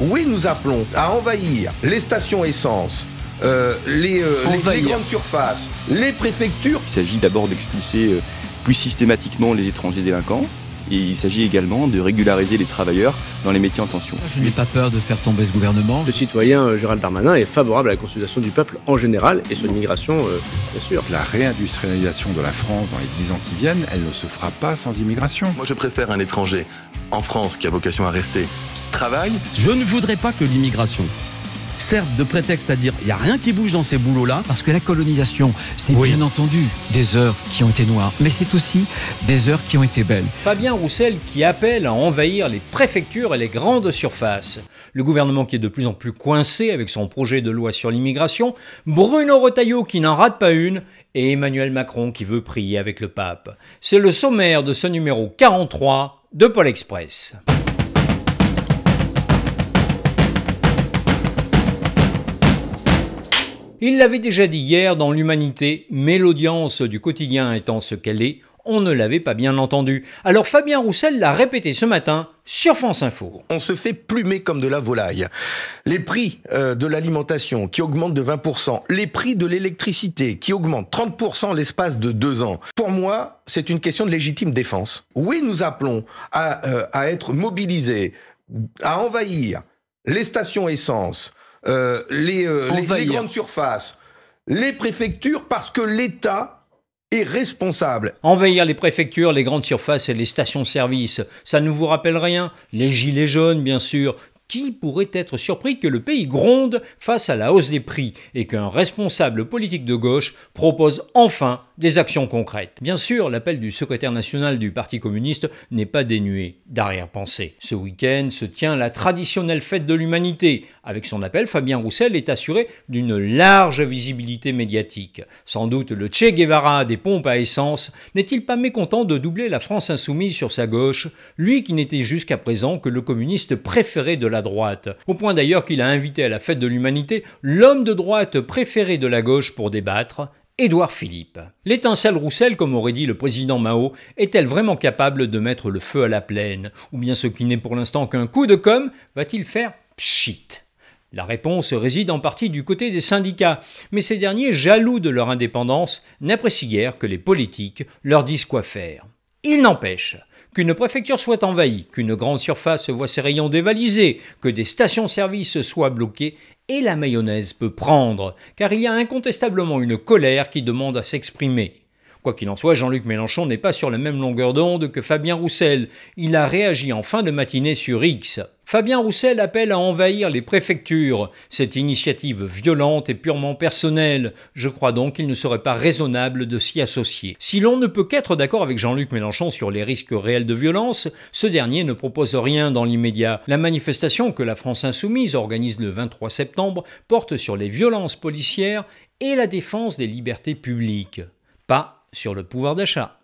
Oui, nous appelons à envahir les stations essence, euh, euh, les, grandes surfaces, les préfectures. Il s'agit d'abord d'expulser euh, plus systématiquement les étrangers délinquants, il s'agit également de régulariser les travailleurs dans les métiers en tension. Je n'ai pas peur de faire tomber ce gouvernement. Le citoyen euh, Gérald Darmanin est favorable à la consultation du peuple en général et sur l'immigration, euh, bien sûr. La réindustrialisation de la France dans les dix ans qui viennent, elle ne se fera pas sans immigration. Moi, je préfère un étranger en France qui a vocation à rester, qui travaille. Je ne voudrais pas que l'immigration Certes, de prétexte à dire il n'y a rien qui bouge dans ces boulots-là. Parce que la colonisation, c'est bien entendu des heures qui ont été noires, mais c'est aussi des heures qui ont été belles. Fabien Roussel qui appelle à envahir les préfectures et les grandes surfaces. Le gouvernement qui est de plus en plus coincé avec son projet de loi sur l'immigration, Bruno Retailleau qui n'en rate pas une, et Emmanuel Macron qui veut prier avec le pape. C'est le sommaire de ce numéro 43 de Pôle Express. Il l'avait déjà dit hier dans l'Humanité, mais l'audience du quotidien étant ce qu'elle est, on ne l'avait pas bien entendu. Alors Fabien Roussel l'a répété ce matin sur France Info. On se fait plumer comme de la volaille. Les prix euh, de l'alimentation qui augmentent de 20%, les prix de l'électricité qui augmentent 30% l'espace de deux ans. Pour moi, c'est une question de légitime défense. Oui, nous appelons à, euh, à être mobilisés, à envahir les stations essence, euh, euh, les, les grandes surfaces, les préfectures, parce que l'État est responsable. Envahir les préfectures, les grandes surfaces et les stations-service, ça ne vous rappelle rien Les gilets jaunes, bien sûr. Qui pourrait être surpris que le pays gronde face à la hausse des prix et qu'un responsable politique de gauche propose enfin des actions concrètes. Bien sûr, l'appel du secrétaire national du Parti communiste n'est pas dénué d'arrière-pensée. Ce week-end se tient la traditionnelle fête de l'humanité. Avec son appel, Fabien Roussel est assuré d'une large visibilité médiatique. Sans doute le Che Guevara des pompes à essence n'est-il pas mécontent de doubler la France insoumise sur sa gauche, lui qui n'était jusqu'à présent que le communiste préféré de la droite, au point d'ailleurs qu'il a invité à la fête de l'humanité l'homme de droite préféré de la gauche pour débattre, Édouard Philippe. L'étincelle Roussel, comme aurait dit le président Mao, est-elle vraiment capable de mettre le feu à la plaine Ou bien ce qui n'est pour l'instant qu'un coup de com' va-t-il faire pchit la réponse réside en partie du côté des syndicats, mais ces derniers, jaloux de leur indépendance, n'apprécient guère que les politiques leur disent quoi faire. Il n'empêche, qu'une préfecture soit envahie, qu'une grande surface voit ses rayons dévalisés, que des stations-service soient bloquées, et la mayonnaise peut prendre, car il y a incontestablement une colère qui demande à s'exprimer. Quoi qu'il en soit, Jean-Luc Mélenchon n'est pas sur la même longueur d'onde que Fabien Roussel. Il a réagi en fin de matinée sur X. Fabien Roussel appelle à envahir les préfectures. Cette initiative violente est purement personnelle. Je crois donc qu'il ne serait pas raisonnable de s'y associer. Si l'on ne peut qu'être d'accord avec Jean-Luc Mélenchon sur les risques réels de violence, ce dernier ne propose rien dans l'immédiat. La manifestation que la France insoumise organise le 23 septembre porte sur les violences policières et la défense des libertés publiques. Pas sur le pouvoir d'achat.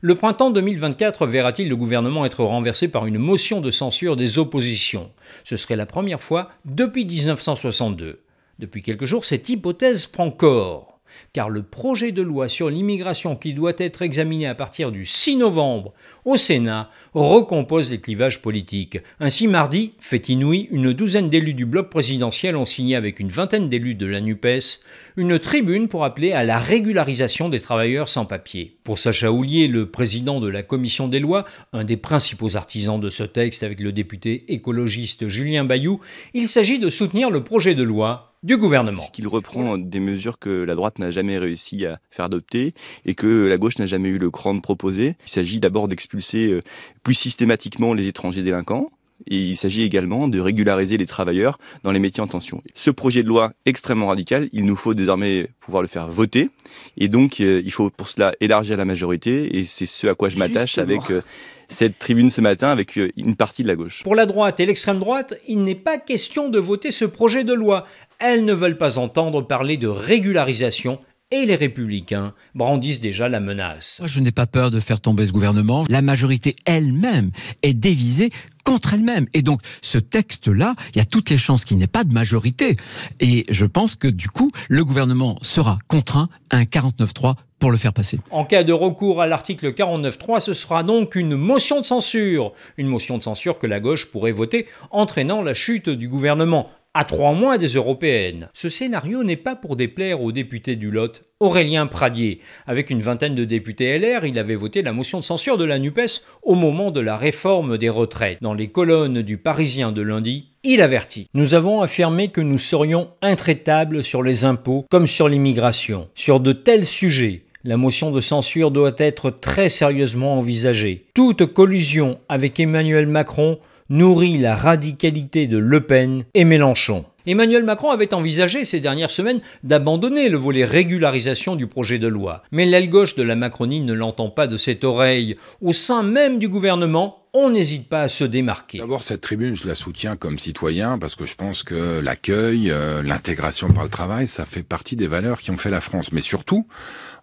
Le printemps 2024 verra-t-il le gouvernement être renversé par une motion de censure des oppositions Ce serait la première fois depuis 1962. Depuis quelques jours, cette hypothèse prend corps car le projet de loi sur l'immigration qui doit être examiné à partir du 6 novembre au Sénat recompose les clivages politiques. Ainsi, mardi, fait inouï, une douzaine d'élus du bloc présidentiel ont signé avec une vingtaine d'élus de la NUPES une tribune pour appeler à la régularisation des travailleurs sans papier. Pour Sacha Houlier, le président de la commission des lois, un des principaux artisans de ce texte avec le député écologiste Julien Bayou, il s'agit de soutenir le projet de loi du gouvernement. Qu'il reprend des mesures que la droite n'a jamais réussi à faire adopter et que la gauche n'a jamais eu le cran de proposer. Il s'agit d'abord d'expulser euh, plus systématiquement les étrangers délinquants. Et il s'agit également de régulariser les travailleurs dans les métiers en tension. Ce projet de loi extrêmement radical, il nous faut désormais pouvoir le faire voter. Et donc, euh, il faut pour cela élargir la majorité. Et c'est ce à quoi je m'attache avec euh, cette tribune ce matin avec euh, une partie de la gauche. Pour la droite et l'extrême droite, il n'est pas question de voter ce projet de loi. Elles ne veulent pas entendre parler de régularisation et les républicains brandissent déjà la menace. je n'ai pas peur de faire tomber ce gouvernement. La majorité elle-même est dévisée contre elle-même. Et donc, ce texte-là, il y a toutes les chances qu'il n'ait pas de majorité. Et je pense que, du coup, le gouvernement sera contraint à un 49-3 pour le faire passer. En cas de recours à l'article 49.3, ce sera donc une motion de censure. Une motion de censure que la gauche pourrait voter, entraînant la chute du gouvernement à trois mois des européennes. Ce scénario n'est pas pour déplaire aux députés du Lot. Aurélien Pradier, avec une vingtaine de députés LR, il avait voté la motion de censure de la NUPES au moment de la réforme des retraites. Dans les colonnes du Parisien de lundi, il avertit. Nous avons affirmé que nous serions intraitables sur les impôts comme sur l'immigration. Sur de tels sujets, la motion de censure doit être très sérieusement envisagée. Toute collusion avec Emmanuel Macron nourrit la radicalité de Le Pen et Mélenchon. Emmanuel Macron avait envisagé ces dernières semaines d'abandonner le volet régularisation du projet de loi. Mais l'aile gauche de la Macronie ne l'entend pas de cette oreille. Au sein même du gouvernement, on n'hésite pas à se démarquer. D'abord, cette tribune, je la soutiens comme citoyen parce que je pense que l'accueil, euh, l'intégration par le travail, ça fait partie des valeurs qui ont fait la France. Mais surtout,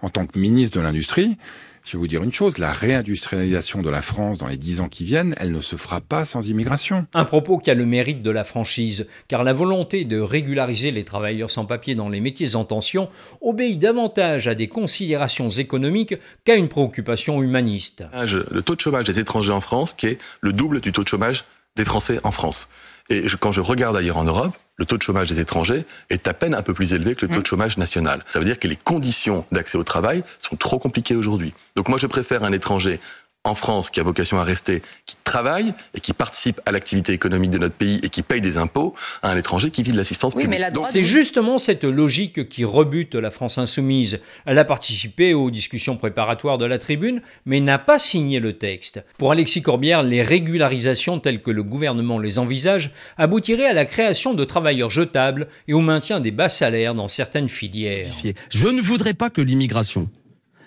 en tant que ministre de l'Industrie, je vais vous dire une chose, la réindustrialisation de la France dans les dix ans qui viennent, elle ne se fera pas sans immigration. Un propos qui a le mérite de la franchise, car la volonté de régulariser les travailleurs sans papier dans les métiers en tension obéit davantage à des considérations économiques qu'à une préoccupation humaniste. Le taux de chômage des étrangers en France, qui est le double du taux de chômage des Français en France. Et quand je regarde ailleurs en Europe, le taux de chômage des étrangers est à peine un peu plus élevé que le taux mmh. de chômage national. Ça veut dire que les conditions d'accès au travail sont trop compliquées aujourd'hui. Donc moi, je préfère un étranger en France, qui a vocation à rester, qui travaille et qui participe à l'activité économique de notre pays et qui paye des impôts à un étranger qui vit de l'assistance publique. c'est justement cette logique qui rebute la France insoumise. Elle a participé aux discussions préparatoires de la tribune, mais n'a pas signé le texte. Pour Alexis Corbière, les régularisations telles que le gouvernement les envisage aboutiraient à la création de travailleurs jetables et au maintien des bas salaires dans certaines filières. Je ne voudrais pas que l'immigration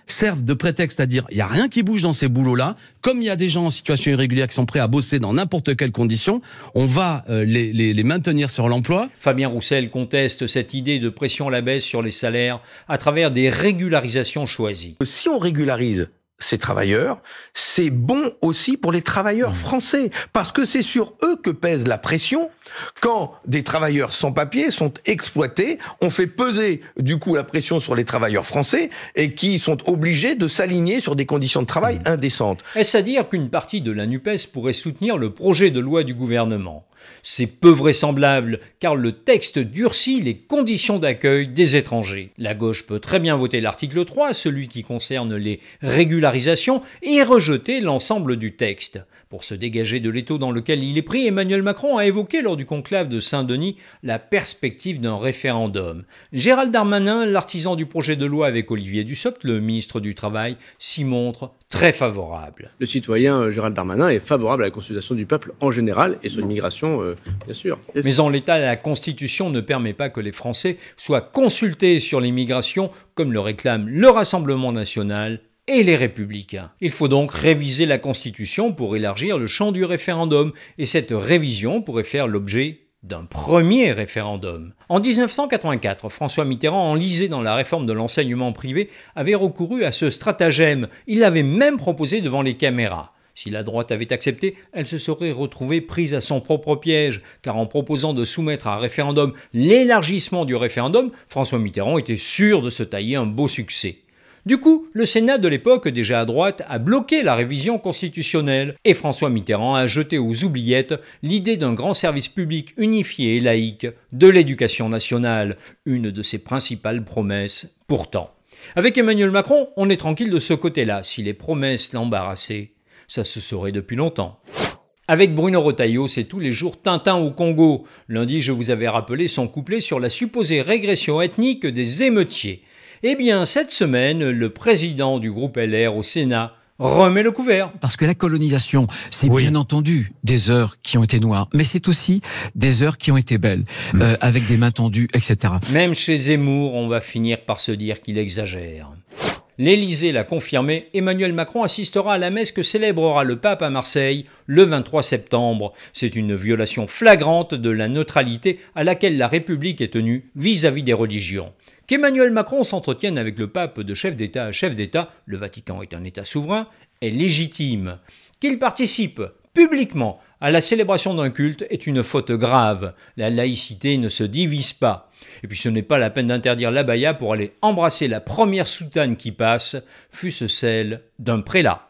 servent de prétexte à dire il n'y a rien qui bouge dans ces boulots-là. Comme il y a des gens en situation irrégulière qui sont prêts à bosser dans n'importe quelles conditions, on va euh, les, les, maintenir sur l'emploi. Fabien Roussel conteste cette idée de pression à la baisse sur les salaires à travers des régularisations choisies. Si on régularise ces travailleurs, c'est bon aussi pour les travailleurs mmh. français, parce que c'est sur eux que pèse la pression quand des travailleurs sans papier sont exploités. On fait peser du coup la pression sur les travailleurs français et qui sont obligés de s'aligner sur des conditions de travail mmh. indécentes. Est-ce à dire qu'une partie de la NUPES pourrait soutenir le projet de loi du gouvernement c'est peu vraisemblable, car le texte durcit les conditions d'accueil des étrangers. La gauche peut très bien voter l'article 3, celui qui concerne les régularisations, et rejeter l'ensemble du texte. Pour se dégager de l'étau dans lequel il est pris, Emmanuel Macron a évoqué lors du conclave de Saint-Denis la perspective d'un référendum. Gérald Darmanin, l'artisan du projet de loi avec Olivier Dussopt, le ministre du Travail, s'y montre très favorable. Le citoyen euh, Gérald Darmanin est favorable à la consultation du peuple en général et sur l'immigration, euh, bien sûr. Mais en l'état, la Constitution ne permet pas que les Français soient consultés sur l'immigration comme le réclame le Rassemblement national et les républicains. Il faut donc réviser la Constitution pour élargir le champ du référendum et cette révision pourrait faire l'objet d'un premier référendum. En 1984, François Mitterrand, enlisé dans la réforme de l'enseignement privé, avait recouru à ce stratagème. Il l'avait même proposé devant les caméras. Si la droite avait accepté, elle se serait retrouvée prise à son propre piège, car en proposant de soumettre à un référendum l'élargissement du référendum, François Mitterrand était sûr de se tailler un beau succès. Du coup, le Sénat de l'époque, déjà à droite, a bloqué la révision constitutionnelle et François Mitterrand a jeté aux oubliettes l'idée d'un grand service public unifié et laïque de l'éducation nationale, une de ses principales promesses pourtant. Avec Emmanuel Macron, on est tranquille de ce côté-là. Si les promesses l'embarrassaient, ça se saurait depuis longtemps. Avec Bruno Retailleau, c'est tous les jours Tintin au Congo. Lundi, je vous avais rappelé son couplet sur la supposée régression ethnique des émeutiers. Eh bien, cette semaine, le président du groupe LR au Sénat remet le couvert. Parce que la colonisation, c'est bien entendu des heures qui ont été noires, mais c'est aussi des heures qui ont été belles, mm. euh, avec des mains tendues, etc. Même chez Zemmour, on va finir par se dire qu'il exagère. L'Élysée l'a confirmé, Emmanuel Macron assistera à la messe que célébrera le pape à Marseille le 23 septembre. C'est une violation flagrante de la neutralité à laquelle la République est tenue vis-à-vis des religions. Qu'Emmanuel Macron s'entretienne avec le pape de chef d'État à chef d'État, le Vatican est un État souverain, est légitime. Qu'il participe publiquement à ah, la célébration d'un culte est une faute grave. La laïcité ne se divise pas. Et puis ce n'est pas la peine d'interdire l'abaya pour aller embrasser la première soutane qui passe, fût-ce celle d'un prélat.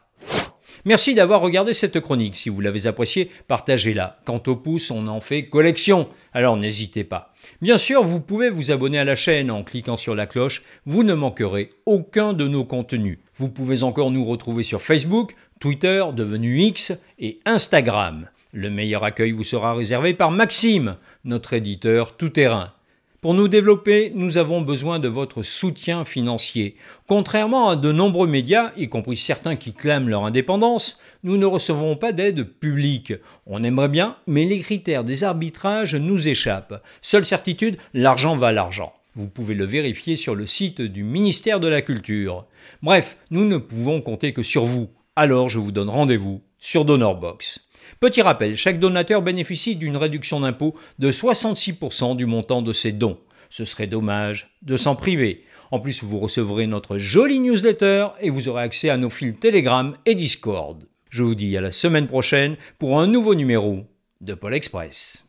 Merci d'avoir regardé cette chronique. Si vous l'avez appréciée, partagez-la. Quant au pouce, on en fait collection, alors n'hésitez pas. Bien sûr, vous pouvez vous abonner à la chaîne en cliquant sur la cloche, vous ne manquerez aucun de nos contenus. Vous pouvez encore nous retrouver sur Facebook, Twitter, devenu X, et Instagram. Le meilleur accueil vous sera réservé par Maxime, notre éditeur tout-terrain. Pour nous développer, nous avons besoin de votre soutien financier. Contrairement à de nombreux médias, y compris certains qui clament leur indépendance, nous ne recevons pas d'aide publique. On aimerait bien, mais les critères des arbitrages nous échappent. Seule certitude, l'argent va l'argent. Vous pouvez le vérifier sur le site du ministère de la Culture. Bref, nous ne pouvons compter que sur vous. Alors je vous donne rendez-vous sur DonorBox. Petit rappel, chaque donateur bénéficie d'une réduction d'impôt de 66% du montant de ses dons. Ce serait dommage de s'en priver. En plus, vous recevrez notre jolie newsletter et vous aurez accès à nos fils Telegram et Discord. Je vous dis à la semaine prochaine pour un nouveau numéro de Pôle Express.